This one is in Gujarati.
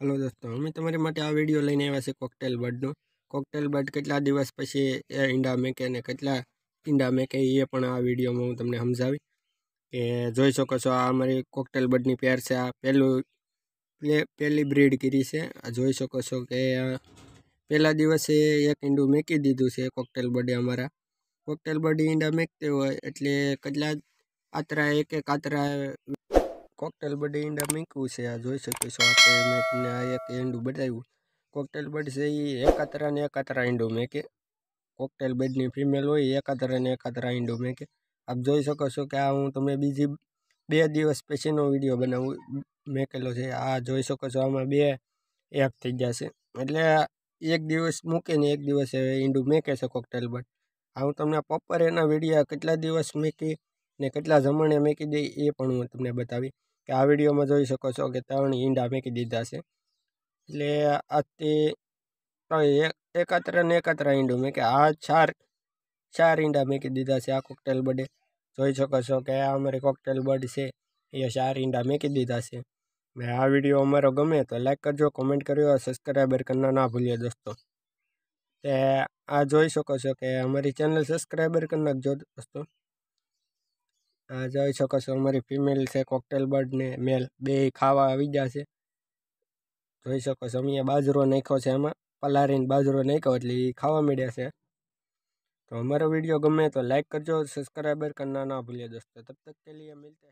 હલો દોસ્તો અમે તમારી માટે આ વિડીયો લઈને આવ્યા છે કોકટેલ બર્ડનો કોકટેલ બર્ડ કેટલા દિવસ પછી એ ઈંડા મેકે અને કેટલા ઈંડા મેકે એ પણ આ વિડીયોમાં હું તમને સમજાવી કે જોઈ શકો છો આ અમારી કોકટેલ બર્ડની પેર છે આ પહેલું પહેલી બ્રીડ કરી છે આ જોઈ શકો છો કે પહેલા દિવસે એક ઈંડું મેકી દીધું છે કોકટેલ બર્ડે અમારા કોકટેલ બર્ડ ઈંડા મેકતી હોય એટલે કેટલા આતરા એક એક આતરા કોકટેલ બર્ડ ઈંડા મૂક્યું છે આ જોઈ શકો છો આપણે મેં તમને આ એક ઈંડું બતાવ્યું કોકટેલ બર્ડ છે એ એકાતરા ને એકાતરા ઈંડો મેકે કોકટેલ બર્ડની ફિમેલ હોય એકાતરા ને એકાતરા ઈંડો મેકે આપ જોઈ શકો છો કે આ હું તમને બીજી બે દિવસ પછીનો વિડીયો બનાવું મેકેલો છે આ જોઈ શકો છો આમાં બે એક થઈ ગયા છે એટલે એક દિવસ મૂકીને એક દિવસ ઈંડું મેકે છે કોકટેલ બર્ડ આ હું તમને પપ્પર એના વિડીયા કેટલા દિવસ મેકી ને કેટલા જમણે મૂકી દે એ પણ હું તમને બતાવી કે આ વિડીયોમાં જોઈ શકો છો કે ત્રણ ઈંડા મૂકી દીધા છે એટલે આ તે એકાત્ર ને એકાત્ર ઈંડું મેં કે આ ચાર ચાર ઈંડા મૂકી દીધા છે આ કોકટેલ બર્ડે જોઈ શકો છો કે આ અમારી કોકટેલ બર્ડ છે એ ચાર ઈંડા મૂકી દીધા છે મેં આ વિડીયો અમારો ગમે તો લાઇક કરજો કોમેન્ટ કરજો સબસ્ક્રાઈબર કરના ના ભૂલ્યો દોસ્તો તે આ જોઈ શકો છો કે અમારી ચેનલ સબસ્ક્રાઈબર કરી નાખજો દોસ્તો આ જોઈ શકો છો અમારી ફિમેલ છે કોકટેલ બર્ડ ને મેલ બે ખાવા આવી ગયા છે જોઈ શકો છો અમે બાજરો નાખ્યો છે એમાં પલારીને બાજરો નાખ્યો એટલે એ ખાવા મળ્યા છે તો અમારો વિડીયો ગમે તો લાઈક કરજો સબસ્ક્રાઈબર કરના ના ભૂલીએ દોસ્તો તબ તક કે લીએ મિલતે